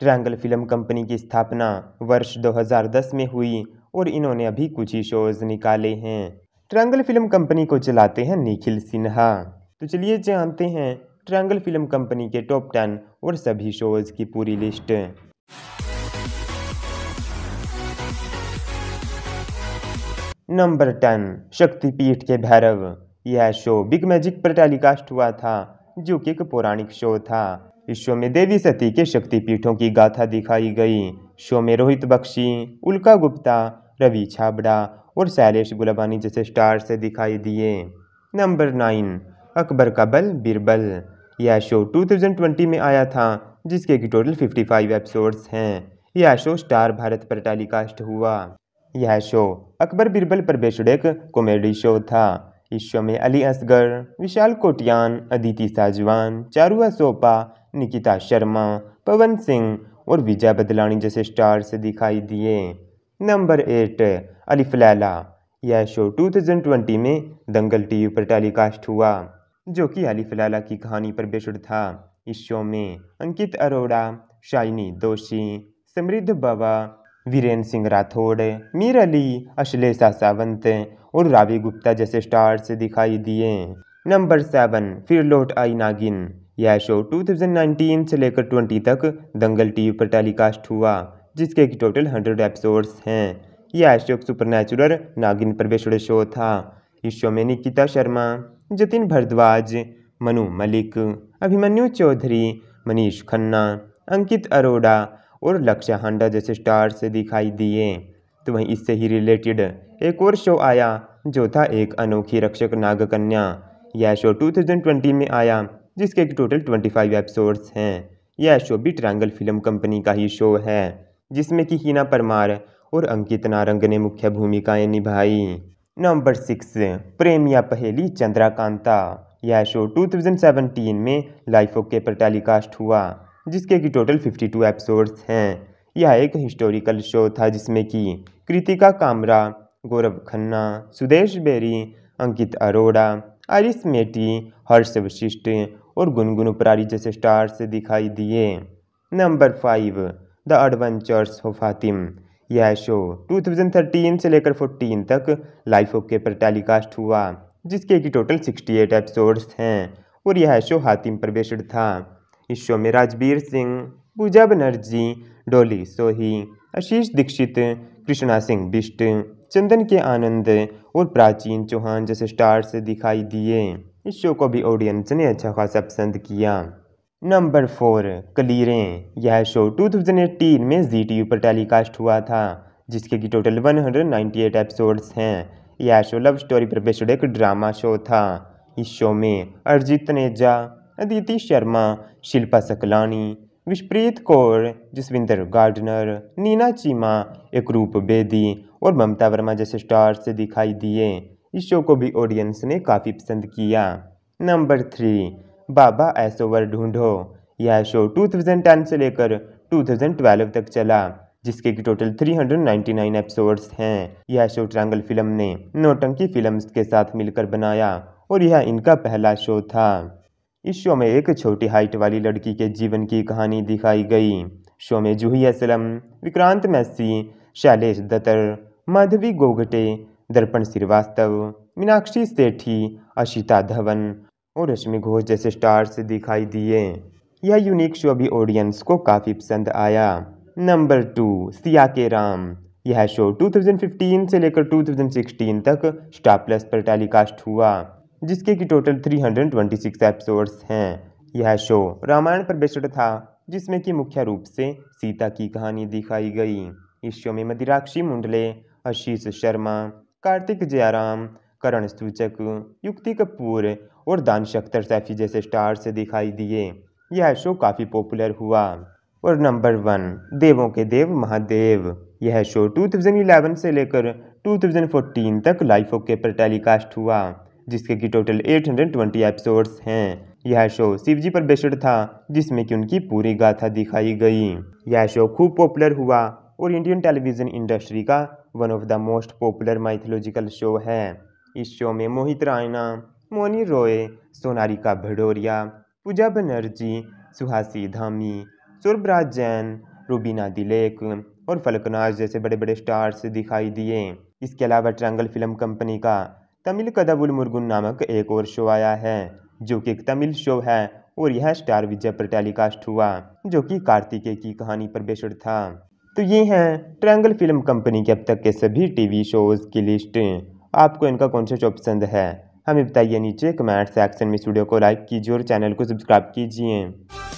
triangle film company की स्थापना वर्ष 2010 में हुई और इन्होंने अभी कुछ ही शोज निकाले हैं ट्रायंगल फिल्म कंपनी को चलाते हैं निखिल सिन्हा तो चलिए जानते हैं ट्रायंगल फिल्म कंपनी के टॉप टेन और सभी शोज की पूरी लिस्ट नंबर टेन शक्तिपीठ के भैरव यह शो बिग मैजिक पर टेलीकास्ट हुआ था जो कि एक पौराणिक शो था में देवी सती के शक्तिपीठों की गाथा दिखाई गई शो में रोहित बख्शी उल्का गुप्ता रवि छाबड़ा और शैलेश गुलाबानी जैसे स्टार से दिखाई दिए नंबर नाइन अकबर का बल बीरबल यह शो 2020 में आया था जिसके की टोटल 55 एपिसोड्स हैं यह शो स्टार भारत पर टेलीकास्ट हुआ यह शो अकबर बीरबल पर बेस्ड एक कॉमेडी शो था हिस्सों में अली असगर विशाल कोटियान अदिति साजवान चारुआ सोपा निकिता शर्मा पवन सिंह और विजय बदलानी जैसे स्टार्स दिखाई दिए नंबर एट अली फलैला यह शो 2020 में दंगल टीवी पर टेलीकास्ट हुआ जो कि अली फलैला की कहानी पर बेसुर था इस शो में अंकित अरोड़ा शाइनी दोषी समृद्ध बाबा वीरेंद्र सिंह राठौड़ मीर अली अश्लेषा सावंत और रावी गुप्ता जैसे स्टार्स दिखाई दिए नंबर सेवन फिर लौट आई नागिन यह शो 2019 से लेकर 20 तक दंगल टीवी पर टेलीकास्ट हुआ जिसके की टोटल 100 एपिसोड्स हैं यह शो एक सुपरनेचुरल नागिन परमेश्वर शो था इस शो में निकिता शर्मा जतिन भरद्वाज मनु मलिक अभिमन्यु चौधरी मनीष खन्ना अंकित अरोड़ा और लक्ष्य हांडा जैसे स्टार से दिखाई दिए तो वहीं इससे ही रिलेटेड एक और शो आया जो था एक अनोखी रक्षक नागकन्या यह शो 2020 में आया जिसके एक टोटल 25 एपिसोड्स हैं यह शो भी ट्रायंगल फिल्म कंपनी का ही शो है जिसमें कि हीना परमार और अंकित नारंग ने मुख्य भूमिकाएं निभाई नंबर सिक्स प्रेम या पहेली चंद्राकांता यह शो 2017 में लाइफ ओके पर टेलीकास्ट हुआ जिसके कि टोटल 52 एपिसोड्स हैं यह एक हिस्टोरिकल शो था जिसमें कि कृतिका कामरा गौरव खन्ना सुदेश बेरी अंकित अरोड़ा आरिस मेटी हर्ष वशिष्ट और गुनगुन उपरारी जैसे स्टार्स दिखाई दिए number five the adventures of Hatim यह शो 2013 से लेकर 14 तक लाइफ ओके पर टेलीकास्ट हुआ जिसके कि टोटल 68 एपिसोड्स हैं और यह शो हातिम पर बेस्ड था हिस्सों में राजवीर सिंह पूजा बनर्जी डोली सोही आशीष दीक्षित कृष्णा सिंह बिष्ट चंदन के आनंद और प्राचीन चौहान जैसे स्टार्स दिखाई दिए इस शो को भी ऑडियंस ने अच्छा खासा पसंद किया नंबर फोर कलीरें यह शो 2018 में जी टी पर टेलीकास्ट हुआ था जिसके की टोटल 198 एपिसोड्स हैं यह शो लव स्टोरी पर बेस्ड एक ड्रामा शो था इस शो में अरिजीत तनेजा अदिति शर्मा शिल्पा सकलानी विशप्रीत कौर जसविंदर गार्डनर नीना चीमा एक रूप बेदी और ममता वर्मा जैसे स्टार्स दिखाई दिए इस शो को भी ऑडियंस ने काफ़ी पसंद किया नंबर थ्री बाबा ऐसोवर ढूंढो यह शो 2010 से लेकर 2012 तक चला जिसके की टोटल 399 एपिसोड्स हैं यह शो ट्रांगल फिल्म ने नोटंकी फिल्म्स के साथ मिलकर बनाया और यह इनका पहला शो था इस शो में एक छोटी हाइट वाली लड़की के जीवन की कहानी दिखाई गई शो में जूही असलम विक्रांत मैसी शैलेश दत्तर माधवी गोगटे दर्पण श्रीवास्तव मीनाक्षी सेठी अशिता धवन और रश्मि घोष जैसे स्टार्स दिखाई दिए यह यूनिक शो भी ऑडियंस को काफ़ी पसंद आया नंबर टू सिया के राम यह शो 2015 से लेकर 2016 तक स्टार प्लस पर टेलीकास्ट हुआ जिसके कि टोटल 326 एपिसोड्स हैं यह शो रामायण पर बेस्ड था जिसमें कि मुख्य रूप से सीता की कहानी दिखाई गई इस शो में मदिराक्षी मुंडले आशीष शर्मा कार्तिक जयराम करण सूचक युक्ति कपूर और दानिश अख्तर सैफी जैसे स्टार्स दिखाई दिए यह शो काफ़ी पॉपुलर हुआ और नंबर वन देवों के देव महादेव यह शो 2011 से लेकर 2014 तक लाइफ ओके पर टेलीकास्ट हुआ जिसके कि टोटल 820 एपिसोड्स हैं यह शो शिवजी पर बेस्ड था जिसमें कि उनकी पूरी गाथा दिखाई गई यह शो खूब पॉपुलर हुआ और इंडियन टेलीविज़न इंडस्ट्री का one of the most popular mythological show है इस शो में मोहित रायना मोनी रॉय सोनारिका भडोरिया पूजा बनर्जी सुहासी धामी सुरभराज जैन रूबीना दिलेक और फलकनाज जैसे बड़े बड़े स्टार्स दिखाई दिए इसके अलावा ट्रैंगल फिल्म कंपनी का तमिल कदबुल मुर्गुन नामक एक और शो आया है जो कि एक तमिल शो है और यह स्टार विजय पर टेलीकास्ट हुआ जो कि कार्तिकेय की कहानी पर बेसड था तो ये हैं ट्रैंगल फिल्म कंपनी के अब तक के सभी टीवी शोज़ की लिस्ट आपको इनका कौन सा शो पसंद है हमें बताइए नीचे कमेंट सेक्शन में स्टूडियो को लाइक कीजिए और चैनल को सब्सक्राइब कीजिए